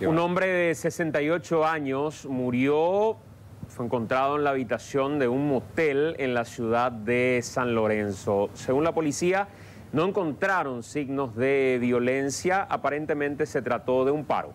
Un hombre de 68 años murió, fue encontrado en la habitación de un motel en la ciudad de San Lorenzo. Según la policía, no encontraron signos de violencia, aparentemente se trató de un paro.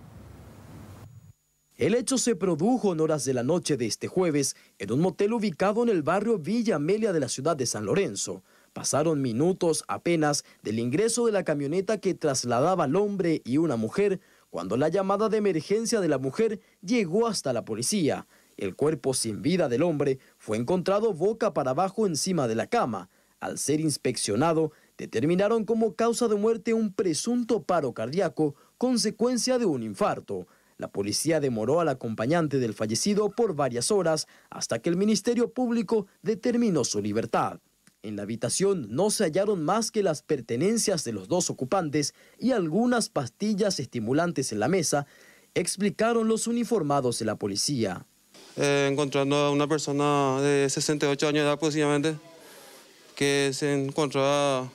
El hecho se produjo en horas de la noche de este jueves en un motel ubicado en el barrio Villa Amelia de la ciudad de San Lorenzo. Pasaron minutos apenas del ingreso de la camioneta que trasladaba al hombre y una mujer cuando la llamada de emergencia de la mujer llegó hasta la policía. El cuerpo sin vida del hombre fue encontrado boca para abajo encima de la cama. Al ser inspeccionado, determinaron como causa de muerte un presunto paro cardíaco, consecuencia de un infarto. La policía demoró al acompañante del fallecido por varias horas hasta que el Ministerio Público determinó su libertad. En la habitación no se hallaron más que las pertenencias de los dos ocupantes y algunas pastillas estimulantes en la mesa, explicaron los uniformados de la policía. Eh, encontrando a una persona de 68 años de edad posiblemente, que se encontraba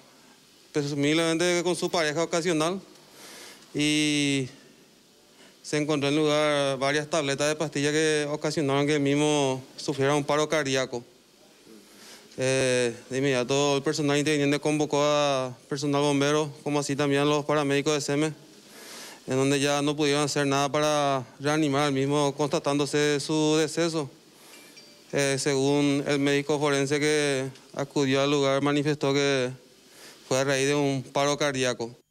presumiblemente con su pareja ocasional y se encontró en lugar varias tabletas de pastillas que ocasionaron que el mismo sufriera un paro cardíaco de eh, inmediato el personal interviniente convocó a personal bombero, como así también los paramédicos de SEME, en donde ya no pudieron hacer nada para reanimar al mismo, constatándose su deceso. Eh, según el médico forense que acudió al lugar, manifestó que fue a raíz de un paro cardíaco.